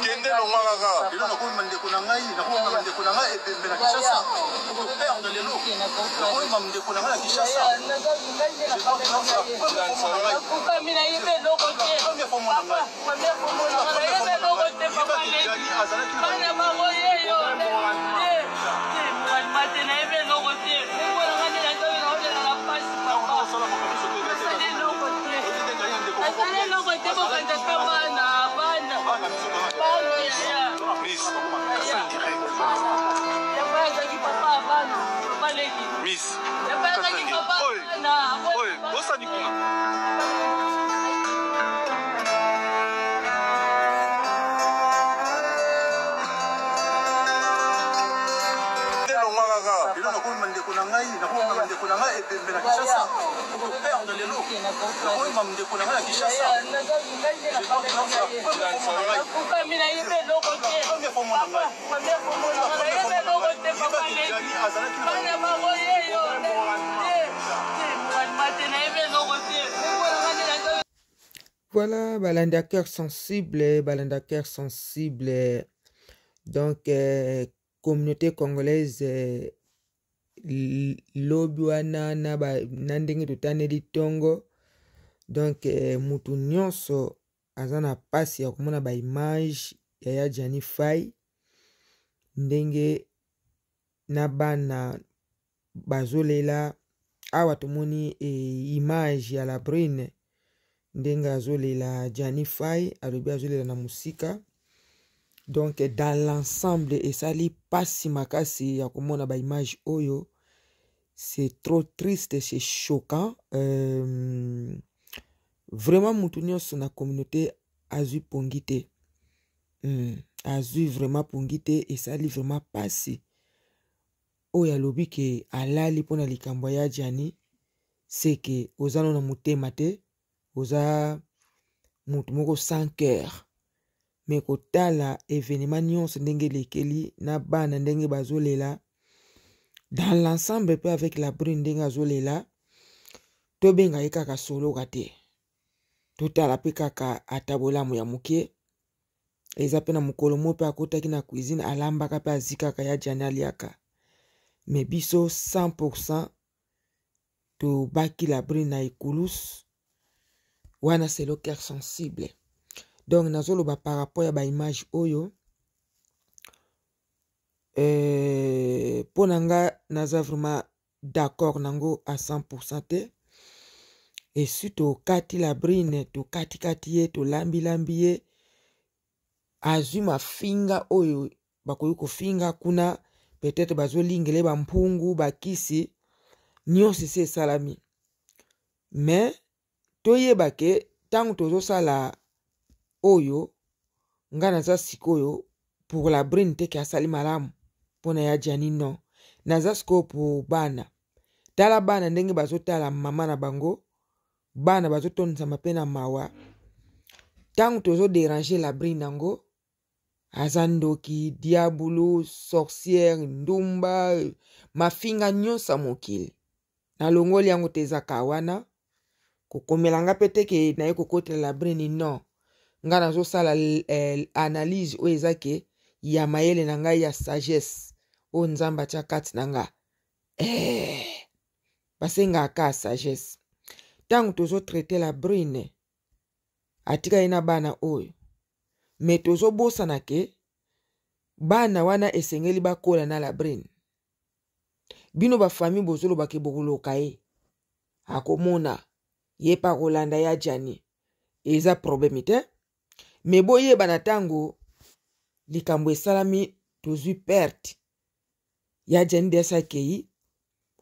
kende longwa kaka lelo nakomema ndeko na ngai nakomema ndeko na ngai ebembe na kishasa operde lelo nakomema ndeko na ngai na kishasa ah, azalaki Voilà, Balanda cœur sensible, Balanda cœur sensible. Donc, communauté congolaise. lobi wana na, ba, na ndenge totaneli ntongo donk eh, mutu nyonso aza na mpasi ya komona baimage ya ya janifai ndenge na bana bazolela awa tomoni e, image ya la brune ndenge azolela janifai alobi azolela na mosika donc dans l'ensemble esali pasi makasi ya komona baimage oyo oh c'est trop triste c'est choquant euh, vraiment mutu nyonso na communauté azwi pongi te mm. azwi vraiment pongi te esali vraiment pasi oyo oh, alobi ke alali mpona likambo ya jani se ke oza no na motema te oza motu moko sans cœur me kotala evenema nyonso ndenge elekeli na bana ndenge bazolela dans l'ensemble mpe avec la brune ndenge azolela tobenga ye kaka soloka te totala mpe kaka ata bolamu ya moke eza mpe na mokolo mo mpe akótaki na cuisine alambaka mpe azikaka ya diane aliaka me biso 100 pourcent tobaki la brune na ekulus wana c'est le cœur sensible donc nazoloba par rapport ya baimage oyo mpo euh, na nga naza vraiment d'accord nango a 100 te esu tokati labrine tokatikati ye tolambilambi ye azwi mafinga oyo bakoki kofinga kuna peut-être bazolingela bampungu bakisi nyonso esi esalami me toyeba ke ntango tozosala oyo ngai naza sikoyo pour la brine te ke asali malamu mpona ya janino naza sikoyo pour bana tala bana ndenge bazotala mama na bango bana bazotondisama mpe na mawa ntango tozoderange la brine yango aza ndoki diabulu sorciere ndumba mafinga nyonso ya mokili nalongoli yango te ezaka wana kokomela nga mpe te ke naye kokotela la brine non nga nazosala eh, analyse oyo eza ke ya mayele na ngai ya sagesse oyo nzambe atya kati na nga eh, basengaka ka sagesse ntango tozotretela brune atikali na bana oyo me tozobosana ke bana wana esengeli bakola na la brune bino bafami bozoloba ke bokoloka ye akomona ye mpe akolanda ye ajani eza probleme te me boyeba na ntango likambo esalami tozwi perte ya jendes akei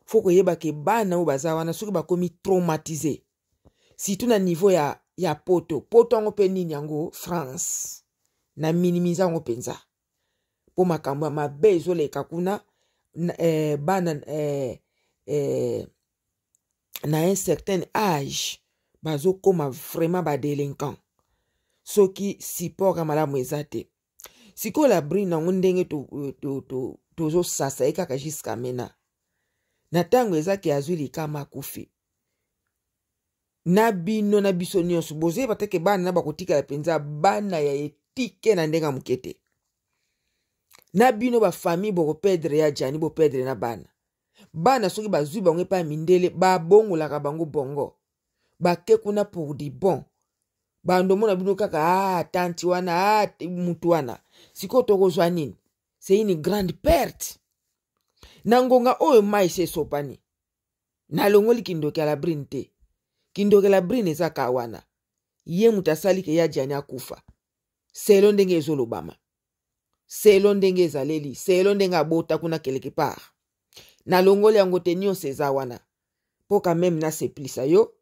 fo koyeba ke bana oyo baza wana soki bakomi traumatise surtout na niveau ya, ya poto poto yango mpe nini yango france na minimize yango mpenza mpo makambo ya mabe ezoleka kuna eh, bana eh, eh, na un certain age bazokoma vraiment badelinquant soki support ya malamu eza te sikoyo labrine yango ndenge tozosasa ye kaka juska mena na ntango ezaki azwi likama akufi na bino na biso nyonso bozoyeba teke bana na bakotikala mpenza bana ya etike na ndenge ya moke te na bino bafamile bokopedre ya jani bopedre na bana bana soki bazwi bango epai mindele babongolaka bango bongo bake kuna pour di bon bandomona bino kaka a ah, tanti wana a ah, mutu wana sikoyo tokozwa nini c'est une grande perte na ngonga oyo mai se esopani nalongoli kindokela brine te kindokela brine eza ka wana ye moto asali ke ye adiani akufa selo ndenge ezolobama selo ndenge ezaleli selo ndenge abota kuna quelque part nalongoli yango te nyonso eza wana mpo ka meme naseplisa yo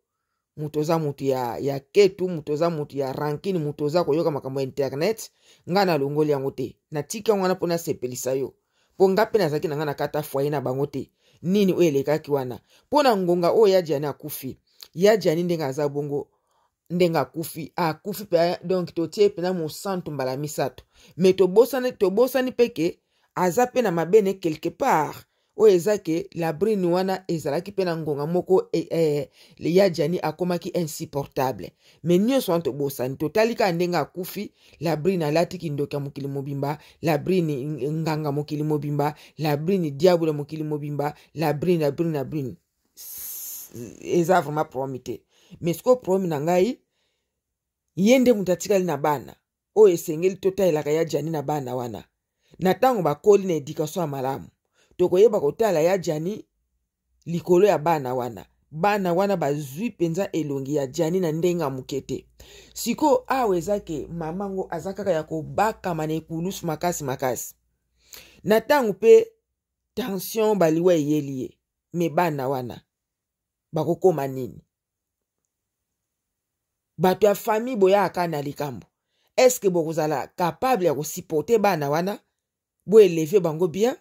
moto oza moto ya, ya ketu moto oza moto ya rankine moto oza koyoka makambo ya internet ngai nalongoli yango te natika yango wana mpo nasepelisa yo mpo nga mpe nazalaki na ngai na kata foye na bango te nini oyo elekaki wana mpo na ngonga oyo yadiani akufi yadiani ndenge aza bongo ndenge akufi akufi mpe donk totie mpena mosantu mbala misato me tobosani, tobosani mpe ke aza mpe na mabene quelque part oyo eza ke labrini wana ezalaki mpe na ngonga moko e, e, ya jani akomaki insupportable me nyonso wana tobosani totali kaka ndenge akufi labrini alati kindoki ya mokili mobimba labrini nganga mokili mobimba labrini diabule mokili mobimba labrini labrini labrini eza vraiment promi te mais sikoyo promi na ngai ye nde moto atikali na bana oyo esengeli totalelaka ya jani na bana wana na ntango bakoli na edikation ya malamu tokoyeba kotala ya jani likolo ya bana wana bana wana bazwi mpenza elongi ya jani na ndenge ya moke te sikoyo awa eza ke mamango aza kaka ya kobakama na ekulusu makasi makasi na ntango mpe tension baliwa eyeli ye me bana wana bakokóma nini bato ya fami boyaka na likambo eske bokozala kapable ya kosiporte bana wana boeleve bango bien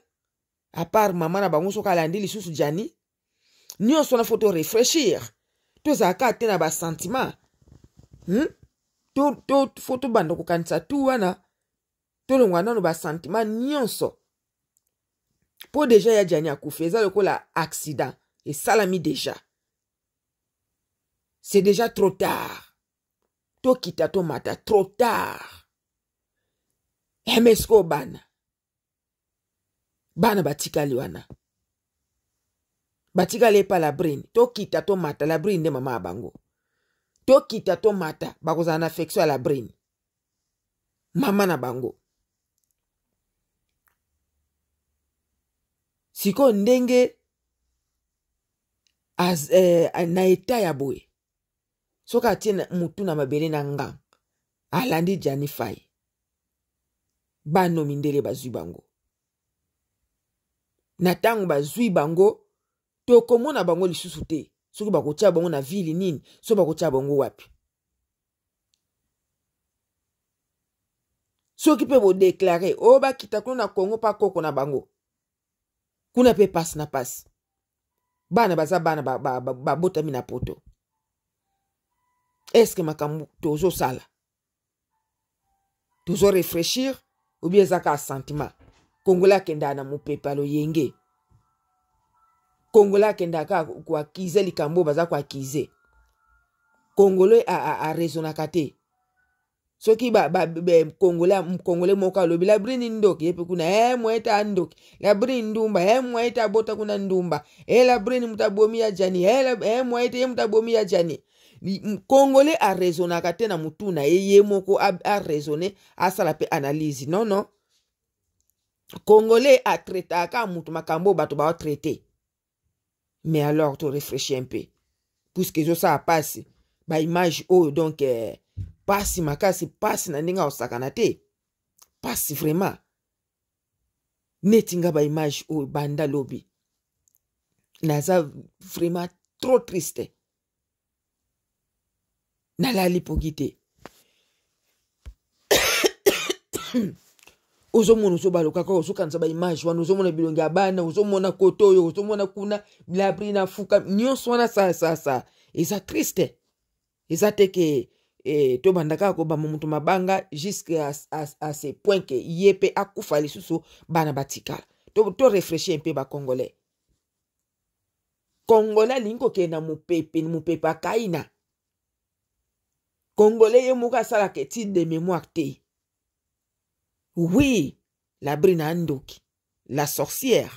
apart mama na bango soki alandi lisusu jani nyonso wana fo torefreshir tozala kaka te na basentima hmm? to, to, fo tobanda kokanisa tu wana tolongwa nano basentima nyonso mpo deja ya jani akufi eza lokola accident esalami deja c'est déjà trop tard tokita tomata trop tard emeske obana bana batikali wana batikali epa labrine tokita tomata labrine nde mama ya bango tokita tomata bakozala na affection ya labrine mama na bango sikoyo ndenge az, eh, na eta ya boye soki atie motu na mabele na ngang alandi janifai banomi ndele bazwi bango na ntango bazwi bango tokomona bango lisusu te soki bakotia bango na vile nini so bakotia bango wapi soki mpe bodeklare oyo oh, bakita kuna na kongo mpa koko na bango kuna mpe pasi na pasi bana baza bana babotami ba, ba, ba, na poto eske makambo tozosala tozorefreshir obi ezaka asentiment kongola akendaka na mopepa loyenge kongola akendaka koakize likambo oyo baza koakize kongolo arezonaka te soki kongole moko alobi labrini ndoki ye mpe kuna e eh, mweta andoki labrini ndumba e eh, mweta abota kuna ndumba e eh, labrini mutu abomi ya jani e mwete ye mutu abomi ya jani kongole arezonaka te na motu na ye ye moko arezone asala mpe analyse nono congolais atretaka mutu makambo oyo bato baotraite mais alors torefreshi mpe puiske ezosala mpasi baimage oyo donc eh, mpasi makasi mpasi na ndenge akosakana te mpasi vraiment neti nga baimage oyo banda lobi naza vraiment trop triste nalali poki te ozomona ozobaloka kaka ozokanisa baimage wana ozomona bilongi ya bana ozomona kote oyo ozomona kuna labri na fuka nyonso wana sasasa eza triste eza te ke eh, tobanda kaka kobamba moto mabanga juske a se point ke ye mpe akufa lisusu bana batikala torefreshe to mpe bacongolais congolais alingi kokende na mopepe mopepe akaina congolais ye moko asalaka etide de mémoire te oui labri na ya ndoki la sorcière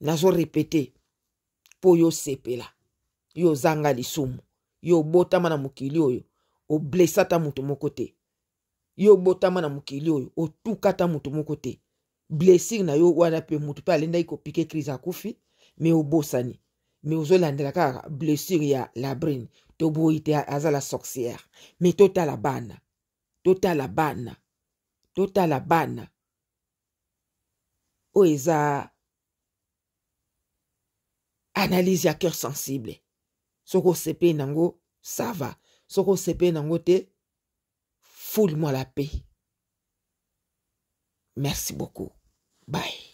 nazorepete mpo yosepela yo ozanga lisumu yo obotama na mokili oyo oblesata moto moko te yo obotama na mokili oyo otukata moto moko te blessire na yo wana mpe motu mpe alendaki kopike crise akufi me obosani me ozolandela kaka blessure ya labrine toboyi te aza la sorcière me totala bana totala bana totala bana oyo eza analyse ya cœur sensible soki osepeli nango sava soki osepeli nango te fule mwa la paix merci beaucoup bye